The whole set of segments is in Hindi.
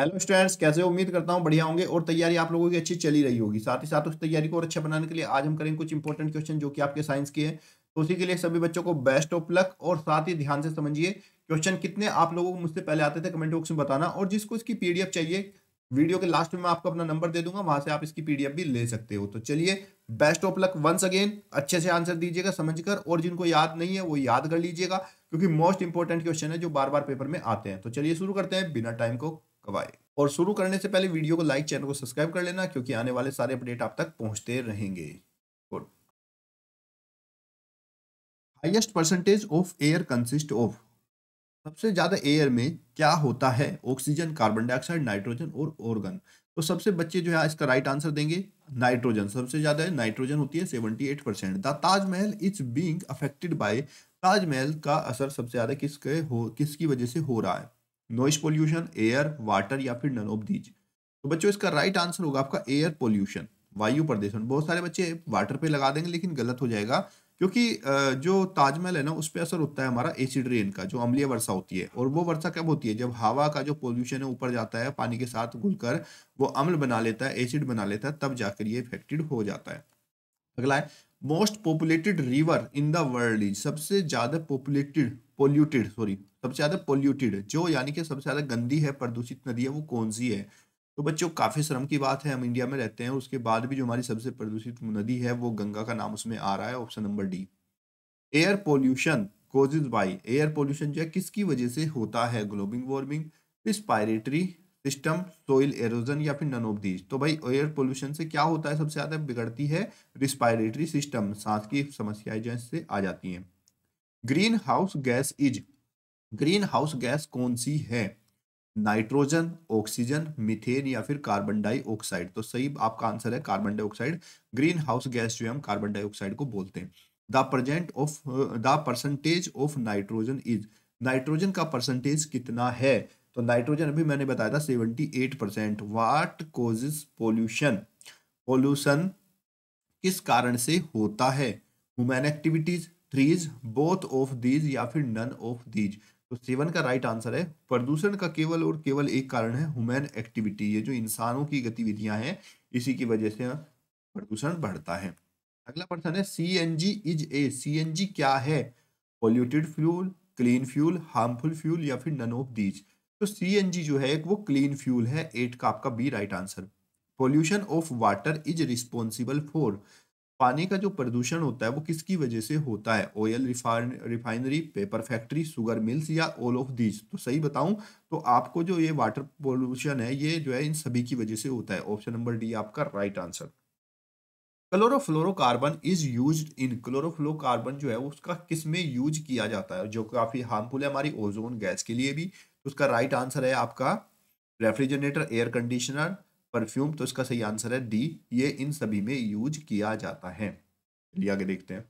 हेलो स्टूडेंट्स कैसे उम्मीद करता हूँ बढ़िया होंगे और तैयारी आप लोगों की अच्छी चली रही होगी साथ ही साथ उस तैयारी को और अच्छा बनाने के लिए आज हम करेंगे कुछ इंपॉर्टेंट क्वेश्चन जो कि आपके साइंस के हैं तो उसी के लिए सभी बच्चों को बेस्ट ऑफ लक और साथ ही ध्यान से समझिए क्वेश्चन कितने आप लोगों को मुझसे पहले आते थे कमेंट बॉक्स में बताना और जिसको इसकी पीडीएफ चाहिए वीडियो के लास्ट में मैं आपको अपना नंबर दे दूंगा वहां से आप इसकी पीडीएफ भी ले सकते हो तो चलिए best of luck once again अच्छे से आंसर दीजिएगा समझकर और जिनको याद नहीं है वो याद कर लीजिएगा क्योंकि मोस्ट इंपॉर्टेंट क्वेश्चन है जो बार बार पेपर में आते हैं तो चलिए शुरू करते हैं बिना टाइम को बाय और शुरू करने से पहले वीडियो को लाइक चैनल को सब्सक्राइब कर लेना क्योंकि आने वाले सारे अपडेट आप तक पहुंचते रहेंगे good highest percentage of air consist of सबसे ज़्यादा एयर में क्या होता है ऑक्सीजन कार्बन डाइऑक्साइड नाइट्रोजन और ऑर्गन तो सबसे बच्चे जो है इसका राइट आंसर देंगे नाइट्रोजन सबसे ज़्यादा है नाइट्रोजन होती है seventy eight percent the Taj Mahal is being affected by Taj Mahal का असर सबसे ज़्यादा किसके हो किसकी वजह से हो रहा है नॉइस पोल्यूशन एयर वाटर या फिर नन ऑफ दीज तो बच्चों इसका राइट आंसर होगा आपका एयर पोल्यूशन वायु प्रदूषण बहुत सारे बच्चे वाटर पे लगा देंगे लेकिन गलत हो जाएगा क्योंकि जो ताजमहल है ना उस पर असर होता है हमारा एसिड रेन का जो अम्लीय वर्षा होती है और वो वर्षा कब होती है जब हवा का जो पोल्यूशन है ऊपर जाता है पानी के साथ घुलकर वो अम्ल बना लेता है एसिड बना लेता है तब जाकर ये इफेक्टेड हो जाता है अगला है most populated river in the world is सबसे ज़्यादा पॉपुलेटेड पोल्यूटेड सॉरी सबसे ज़्यादा पोल्यूटेड जो यानी कि सबसे ज़्यादा गंदी है प्रदूषित नदी है वो कौन सी है तो बच्चों काफ़ी शर्म की बात है हम इंडिया में रहते हैं उसके बाद भी जो हमारी सबसे प्रदूषित नदी है वो गंगा का नाम उसमें आ रहा है option number D air pollution causes by air pollution जो है किसकी वजह से होता है global warming respiratory system soil erosion या फिर नन ऑफ दीज तो भाई एयर पोल्यूशन से क्या होता है सबसे ज़्यादा बिगड़ती है रिस्पायरेटरी सिस्टम सांस की समस्याएं जो इससे आ जाती हैं greenhouse gas is greenhouse gas कौन सी है नाइट्रोजन ऑक्सीजन मिथेन या फिर कार्बन डाइऑक्साइड तो सही आपका आंसर है carbon dioxide greenhouse gas जो है हम कार्बन डाइऑक्साइड को बोलते हैं the present of the percentage of nitrogen is nitrogen का परसेंटेज कितना है तो नाइट्रोजन अभी मैंने बताया था seventy eight percent what causes pollution pollution किस कारण से होता है human activities trees both of these या फिर नन ऑफ दीज तो सेवन का राइट आंसर है प्रदूषण का केवल और केवल एक कारण है ह्यूमन एक्टिविटी ये जो इंसानों की गतिविधियां हैं इसी की वजह से प्रदूषण बढ़ता है अगला प्रश्न है C N G is a C N G क्या है polluted fuel clean fuel harmful fuel या फिर नन ऑफ दीज तो सी एन जी जो है वो क्लीन फ्यूल है एट का आपका B right answer pollution of water is responsible for पानी का जो प्रदूषण होता है वो किसकी वजह से होता है oil refinery paper factory sugar mills या ऑल ऑफ दीज तो सही बताऊं तो आपको जो ये वाटर पोल्यूशन है ये जो है इन सभी की वजह से होता है ऑप्शन नंबर डी आपका right answer chlorofluorocarbon is use in chlorofluorocarbon जो है उसका किस में यूज किया जाता है जो काफी हार्मफुल है हमारी ओजोन गैस के लिए भी उसका राइट आंसर है आपका रेफ्रिजरेटर एयर कंडीशनर परफ्यूम तो इसका सही आंसर है डी ये इन सभी में यूज किया जाता है चलिए आगे देखते हैं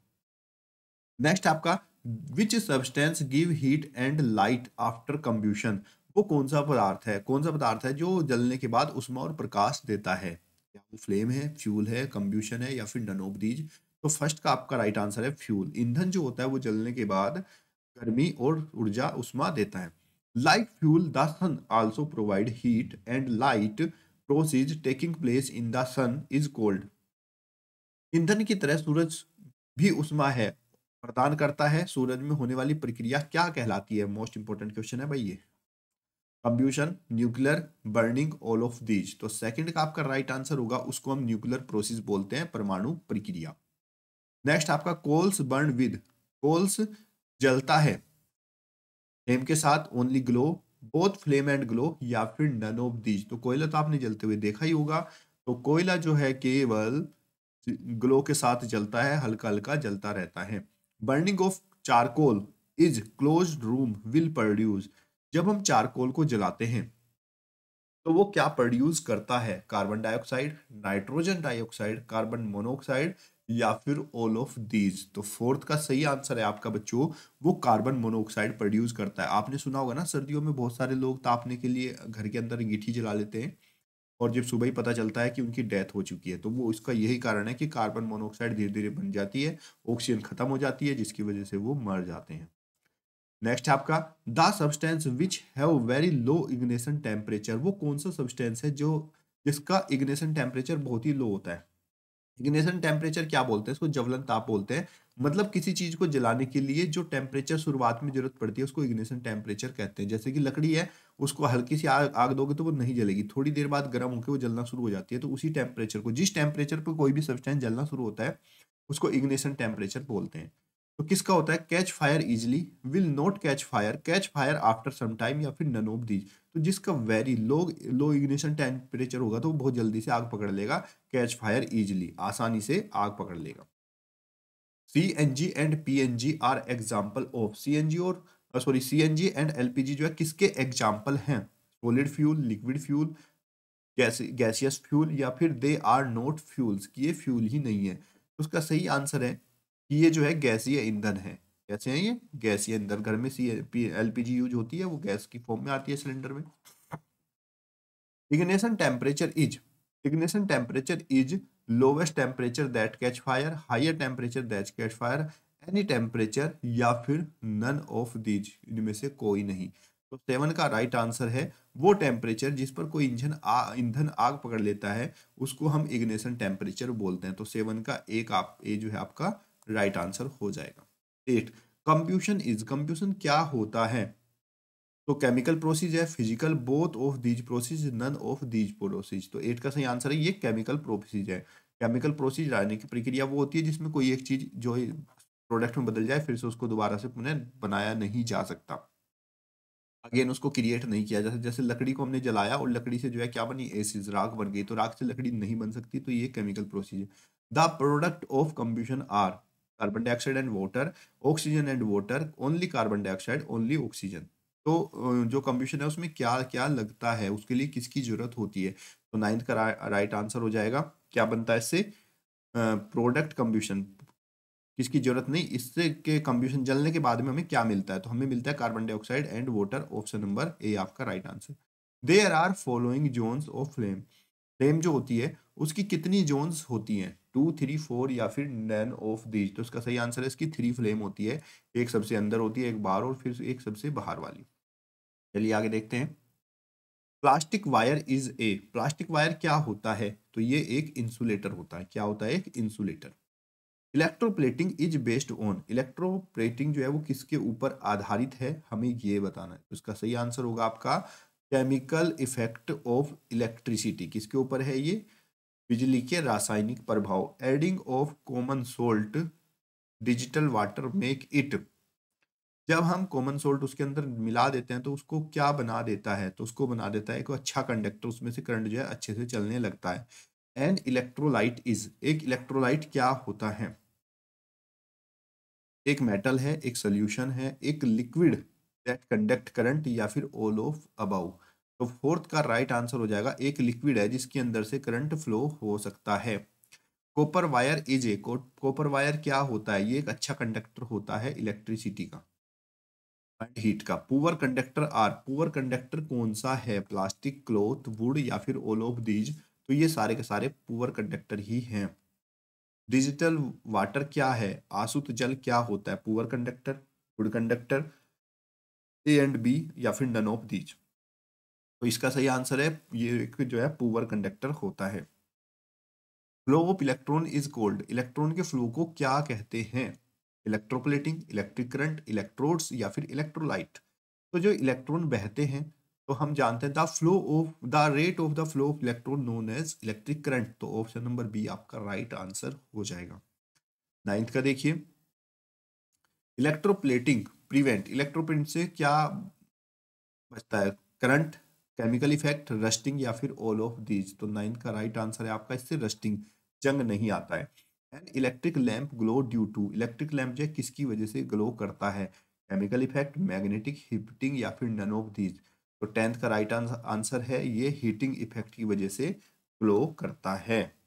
नेक्स्ट आपका which substance give heat and light after combustion वो कौन सा पदार्थ है कौन सा पदार्थ है जो जलने के बाद उष्मा और प्रकाश देता है या वो फ्लेम है फ्यूल है कम्ब्यूशन है या फिर ननोबदीज तो फर्स्ट का आपका राइट आंसर है फ्यूल ईंधन जो होता है वो जलने के बाद गर्मी और ऊर्जा उष्मा देता है लाइक फ्यूल दल्सो also provide heat and light process taking place in the sun is cold ईंधन की तरह सूरज भी उष्मा है प्रदान करता है सूरज में होने वाली प्रक्रिया क्या कहलाती है मोस्ट इंपोर्टेंट क्वेश्चन है भाई ये combustion nuclear burning all of these तो सेकंड का आपका राइट आंसर होगा उसको हम न्यूक्लियर प्रोसेस बोलते हैं परमाणु प्रक्रिया नेक्स्ट आपका कोल्स बर्न विद कोल्स जलता है फ्लेम के साथ only glow both flame and glow या फिर नन ऑफ दीज तो कोयला तो आपने जलते हुए देखा ही होगा तो कोयला जो है केवल ग्लो के साथ जलता है हल्का हल्का जलता रहता है burning of charcoal is close room will produce जब हम चारकोल को जलाते हैं तो वो क्या प्रोड्यूस करता है carbon dioxide nitrogen dioxide carbon monoxide या फिर ऑल ऑफ दीज तो फोर्थ का सही आंसर है आपका बच्चों वो कार्बन मोनोऑक्साइड प्रोड्यूस करता है आपने सुना होगा ना सर्दियों में बहुत सारे लोग तापने के लिए घर के अंदर अंगीठी जला लेते हैं और जब सुबह ही पता चलता है कि उनकी डेथ हो चुकी है तो वो इसका यही कारण है कि कार्बन मोनोऑक्साइड धीरे धीरे बन जाती है ऑक्सीजन खत्म हो जाती है जिसकी वजह से वो मर जाते हैं नेक्स्ट आपका the substance which have very low ignition temperature वो कौन सा सब्सटेंस है जो जिसका इग्नेशन टेम्परेचर बहुत ही लो होता है इग्निशन टेम्परेचर क्या बोलते हैं इसको जवलन ताप बोलते हैं मतलब किसी चीज को जलाने के लिए जो टेम्परेचर शुरुआत में जरूरत पड़ती है उसको इग्निशन टेम्परेचर कहते हैं जैसे कि लकड़ी है उसको हल्की सी आग आग दोगे तो वो नहीं जलेगी थोड़ी देर बाद गर्म होकर वो जलना शुरू हो जाती है तो उसी टेम्परेचर को जिस टेम्परेचर पर कोई भी सब्सटेंस जलना शुरू होता है उसको इग्निशन टेम्परेचर बोलते हैं तो किसका होता है catch fire easily will not catch fire catch fire after some time या फिर नन ऑफ दीज तो जिसका very low low ignition temperature होगा तो वो बहुत जल्दी से आग पकड़ लेगा कैच फायर इजिली आसानी से आग पकड़ लेगा C N G and P N G are example of C N G और sorry C N G and L P G जो है किसके एग्जाम्पल हैं solid fuel liquid fuel gaseous fuel या फिर दे आर नॉट फ्यूल्स कि ये फ्यूल ही नहीं है उसका सही आंसर है ये जो है गैसीय ईंधन है कैसे हैं ये गैसीय ईंधन घर में C L P G use होती है वो गैस की फॉर्म में आती है सिलेंडर में ignition temperature is ignition temperature is lowest temperature that catch fire higher temperature that catch fire any temperature या फिर नन ऑफ दीज इनमें से कोई नहीं तो सेवन का राइट right आंसर है वो टेम्परेचर जिस पर कोई इंजन ईंधन आग पकड़ लेता है उसको हम इग्निशन टेम्परेचर बोलते हैं तो सेवन का एक आप ए जो है आपका राइट right आंसर हो जाएगा एट कंप्यूशन इज कंप्यूशन क्या होता है तो केमिकल प्रोसेस है physical both of these process none of these process तो एट का सही आंसर है ये केमिकल प्रोसेस है केमिकल प्रोसेस की प्रक्रिया वो होती है जिसमें कोई एक चीज जो है प्रोडक्ट में बदल जाए फिर से उसको दोबारा से पुनः बनाया नहीं जा सकता अगेन उसको क्रिएट नहीं किया जा सकता जैसे लकड़ी को हमने जलाया और लकड़ी से जो है क्या बनी एसिज राख बन गई तो राख से लकड़ी नहीं बन सकती तो ये केमिकल प्रोसेस है the product of combustion are carbon dioxide and water oxygen and water only carbon dioxide only oxygen तो जो कम्बिशन है उसमें क्या क्या लगता है उसके लिए किसकी जरूरत होती है तो नाइन्थ का राइट आंसर हो जाएगा क्या बनता है इससे प्रोडक्ट कम्बिशन किसकी जरूरत नहीं इससे के कंप्यूशन जलने के बाद में हमें क्या मिलता है तो हमें मिलता है carbon dioxide and water option number A आपका right answer there are following zones of flame flame जो होती है उसकी कितनी जोन्स होती हैं टू थ्री फोर या फिर नैन ऑफ दीज तो उसका सही आंसर है इसकी थ्री फ्लेम होती है एक सबसे अंदर होती है एक बाहर और फिर एक सबसे बाहर वाली चलिए आगे देखते हैं plastic wire is a plastic wire क्या होता है तो ये एक इंसुलेटर होता है क्या होता है एक insulator electroplating is based on electroplating जो है वो किसके ऊपर आधारित है हमें ये बताना है उसका तो सही आंसर होगा आपका केमिकल इफेक्ट ऑफ इलेक्ट्रिसिटी किसके ऊपर है ये बिजली के रासायनिक प्रभाव adding of common salt distilled water make it जब हम कॉमन सोल्ट उसके अंदर मिला देते हैं तो उसको क्या बना देता है तो उसको बना देता है एक अच्छा कंडक्टर उसमें से करंट जो है अच्छे से चलने लगता है एंड इलेक्ट्रोलाइट इज एक इलेक्ट्रोलाइट क्या होता है एक मेटल है एक सोल्यूशन है एक लिक्विड दैट कंडक्ट करंट या फिर ऑल ऑफ अबाउट तो फोर्थ का राइट आंसर हो जाएगा एक लिक्विड है जिसके अंदर से करंट फ्लो हो सकता है copper wire is a copper wire क्या होता है ये एक अच्छा कंडक्टर होता है इलेक्ट्रिसिटी का एंड हीट का poor conductor are poor conductor कौन सा है प्लास्टिक क्लोथ वुड या फिर ऑल ऑफ दीज तो ये सारे के सारे पुअर कंडक्टर ही हैं डिजिटल वाटर क्या है आसुत तो जल क्या होता है poor conductor wood conductor A and B या फिर नन ऑफ दीज तो इसका सही आंसर है ये जो है पुअर कंडक्टर होता है flow of electron is called electron के फ्लो को क्या कहते हैं इलेक्ट्रोप्लेटिंग इलेक्ट्रिक करंट इलेक्ट्रोड्स या फिर इलेक्ट्रोलाइट तो जो इलेक्ट्रॉन बहते हैं तो हम जानते हैं the flow of the rate of the flow of electron known as electric current तो ऑप्शन नंबर बी आपका राइट right आंसर हो जाएगा नाइन्थ का देखिए इलेक्ट्रोप्लेटिंग प्रिवेंट इलेक्ट्रोप्रिंट से क्या बचता है करंट केमिकल इफेक्ट रस्टिंग या फिर ऑल ऑफ दीज तो नाइन्थ का राइट आंसर है आपका इससे रस्टिंग जंग नहीं आता है and electric lamp glow due to electric lamp जो है किसकी वजह से ग्लो करता है केमिकल इफेक्ट मैग्नेटिक हीटिंग या फिर नन ऑफ दीज तो टेंथ का राइट आंसर है ये हीटिंग इफेक्ट की वजह से ग्लो करता है